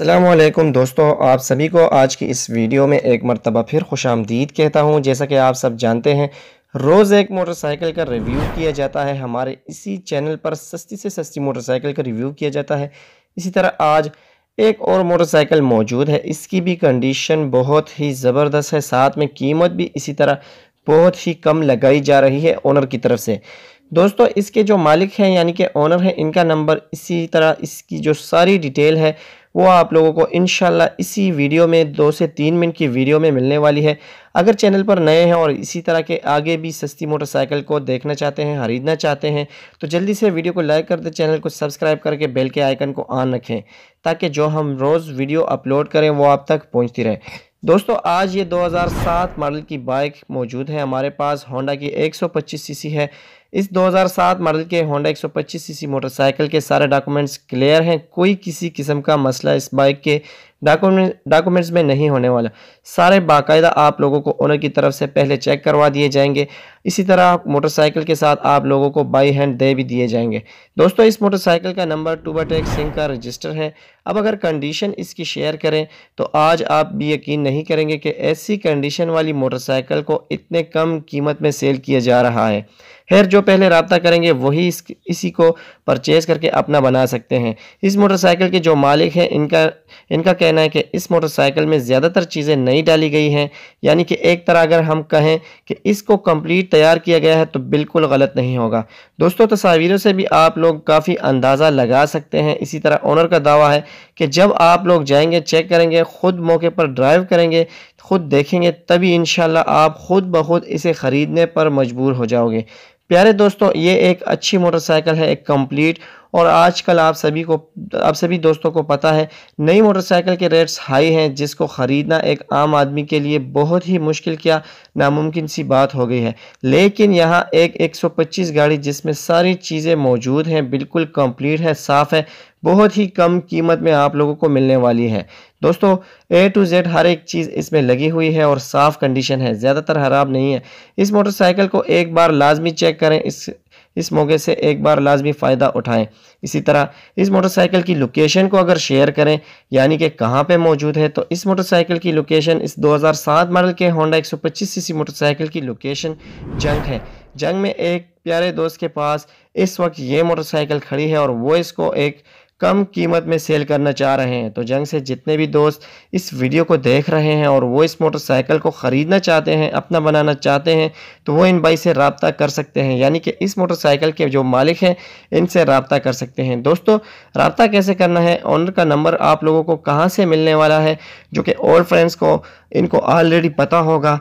अल्लाम दोस्तों आप सभी को आज की इस वीडियो में एक मरतबा फिर खुश आमदीद कहता हूँ जैसा कि आप सब जानते हैं रोज़ एक मोटरसाइकिल का रिव्यू किया जाता है हमारे इसी चैनल पर सस्ती से सस्ती मोटरसाइकिल का रिव्यू किया जाता है इसी तरह आज एक और मोटरसाइकिल मौजूद है इसकी भी कंडीशन बहुत ही ज़बरदस्त है साथ में कीमत भी इसी तरह बहुत ही कम लगाई जा रही है ओनर की तरफ से दोस्तों इसके जो मालिक हैं यानी कि ओनर हैं इनका नंबर इसी तरह इसकी जो सारी डिटेल है वो आप लोगों को इन इसी वीडियो में दो से तीन मिनट की वीडियो में मिलने वाली है अगर चैनल पर नए हैं और इसी तरह के आगे भी सस्ती मोटरसाइकिल को देखना चाहते हैं खरीदना चाहते हैं तो जल्दी से वीडियो को लाइक कर दें चैनल को सब्सक्राइब करके बेल के आइकन को ऑन रखें ताकि जो हम रोज़ वीडियो अपलोड करें वो आप तक पहुँचती रहे दोस्तों आज ये 2007 मॉडल की बाइक मौजूद है हमारे पास होंडा की 125 सीसी है इस 2007 मॉडल के होंडा 125 सीसी मोटरसाइकिल के सारे डॉक्यूमेंट्स क्लियर हैं कोई किसी किस्म का मसला इस बाइक के डॉक्यूमेंट डॉक्यूमेंट्स में नहीं होने वाला सारे बाकायदा आप लोगों को ओनर की तरफ से पहले चेक करवा दिए जाएंगे इसी तरह मोटरसाइकिल के साथ आप लोगों को बाई हैंड दे भी दिए जाएंगे दोस्तों इस मोटरसाइकिल का नंबर टूबाटेक सिंह का रजिस्टर है अब अगर कंडीशन इसकी शेयर करें तो आज आप भी यकीन नहीं करेंगे कि ऐसी कंडीशन वाली मोटरसाइकिल को इतने कम कीमत में सेल किया जा रहा है खैर जो पहले रबता करेंगे वही इस, इसी को परचेज़ करके अपना बना सकते हैं इस मोटरसाइकिल के जो मालिक हैं इनका इनका कहना है कि इस मोटरसाइकिल में ज़्यादातर चीज़ें नहीं डाली गई हैं यानी कि एक तरह अगर हम कहें कि इसको कंप्लीट तैयार किया गया है तो बिल्कुल गलत नहीं होगा दोस्तों तस्वीरों से भी आप लोग काफ़ी अंदाज़ा लगा सकते हैं इसी तरह ऑनर का दावा है कि जब आप लोग जाएंगे चेक करेंगे ख़ुद मौके पर ड्राइव करेंगे ख़ुद देखेंगे तभी इन आप ख़ुद ब खुद इसे ख़रीदने पर मजबूर हो जाओगे प्यारे दोस्तों ये एक अच्छी मोटरसाइकिल है एक कंप्लीट और आजकल आप सभी को आप सभी दोस्तों को पता है नई मोटरसाइकिल के रेट्स हाई हैं जिसको ख़रीदना एक आम आदमी के लिए बहुत ही मुश्किल क्या नामुमकिन सी बात हो गई है लेकिन यहाँ एक 125 गाड़ी जिसमें सारी चीज़ें मौजूद हैं बिल्कुल कंप्लीट है साफ़ है बहुत ही कम कीमत में आप लोगों को मिलने वाली है दोस्तों ए टू जेड हर एक चीज़ इसमें लगी हुई है और साफ़ कंडीशन है ज़्यादातर खराब नहीं है इस मोटरसाइकिल को एक बार लाजमी चेक करें इस इस मौके से एक बार लाजमी फ़ायदा उठाएं इसी तरह इस मोटरसाइकिल की लोकेशन को अगर शेयर करें यानी कि कहाँ पे मौजूद है तो इस मोटरसाइकिल की लोकेशन इस 2007 मॉडल के होंडा 125 सीसी मोटरसाइकिल की लोकेशन जंग है जंग में एक प्यारे दोस्त के पास इस वक्त ये मोटरसाइकिल खड़ी है और वो इसको एक कम कीमत में सेल करना चाह रहे हैं तो जंग से जितने भी दोस्त इस वीडियो को देख रहे हैं और वो इस मोटरसाइकिल को ख़रीदना चाहते हैं अपना बनाना चाहते हैं तो वो इन भाई से रबता कर सकते हैं यानी कि इस मोटरसाइकिल के जो मालिक हैं इनसे रबता कर सकते हैं दोस्तों रबता कैसे करना है ऑनर का नंबर आप लोगों को कहाँ से मिलने वाला है जो कि ओल्ड फ्रेंड्स को इनको ऑलरेडी पता होगा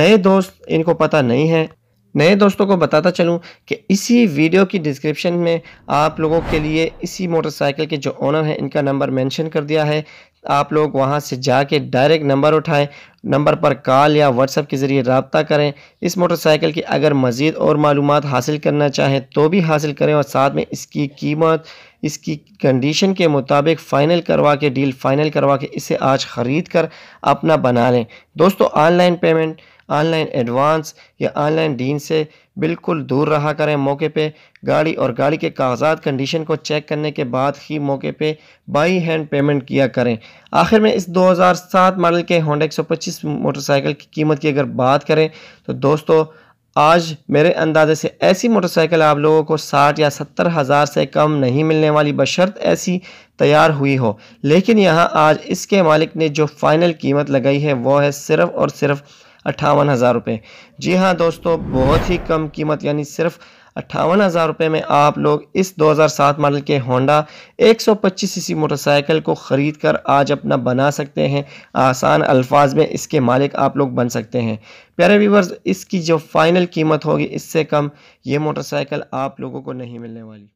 नए दोस्त इनको पता नहीं है नए दोस्तों को बताता चलूँ कि इसी वीडियो की डिस्क्रिप्शन में आप लोगों के लिए इसी मोटरसाइकिल के जो ओनर हैं इनका नंबर मेंशन कर दिया है आप लोग वहां से जाके डायरेक्ट नंबर उठाएं नंबर पर कॉल या व्हाट्सएप के ज़रिए रबता करें इस मोटरसाइकिल की अगर मज़ीद और मालूम हासिल करना चाहें तो भी हासिल करें और साथ में इसकी कीमत इसकी कंडीशन के मुताबिक फ़ाइनल करवा के डील फ़ाइनल करवा के इसे आज ख़रीद कर अपना बना लें दोस्तों ऑनलाइन पेमेंट ऑनलाइन एडवांस या ऑनलाइन डीन से बिल्कुल दूर रहा करें मौके पे गाड़ी और गाड़ी के कागजात कंडीशन को चेक करने के बाद ही मौके पे बाई हैंड पेमेंट किया करें आखिर में इस 2007 मॉडल के होंडा 125 मोटरसाइकिल की कीमत की अगर बात करें तो दोस्तों आज मेरे अंदाजे से ऐसी मोटरसाइकिल आप लोगों को साठ या सत्तर हज़ार से कम नहीं मिलने वाली बशर्त ऐसी तैयार हुई हो लेकिन यहाँ आज इसके मालिक ने जो फ़ाइनल कीमत लगाई है वो है सिर्फ़ और सिर्फ़ अट्ठावन हज़ार रुपये जी हाँ दोस्तों बहुत ही कम कीमत यानी सिर्फ अट्ठावन हज़ार रुपये में आप लोग इस 2007 मॉडल के होंडा 125 सीसी मोटरसाइकिल को ख़रीद कर आज अपना बना सकते हैं आसान अल्फाज में इसके मालिक आप लोग बन सकते हैं प्यारे व्यूवर्स इसकी जो फ़ाइनल कीमत होगी इससे कम ये मोटरसाइकिल आप लोगों को नहीं मिलने वाली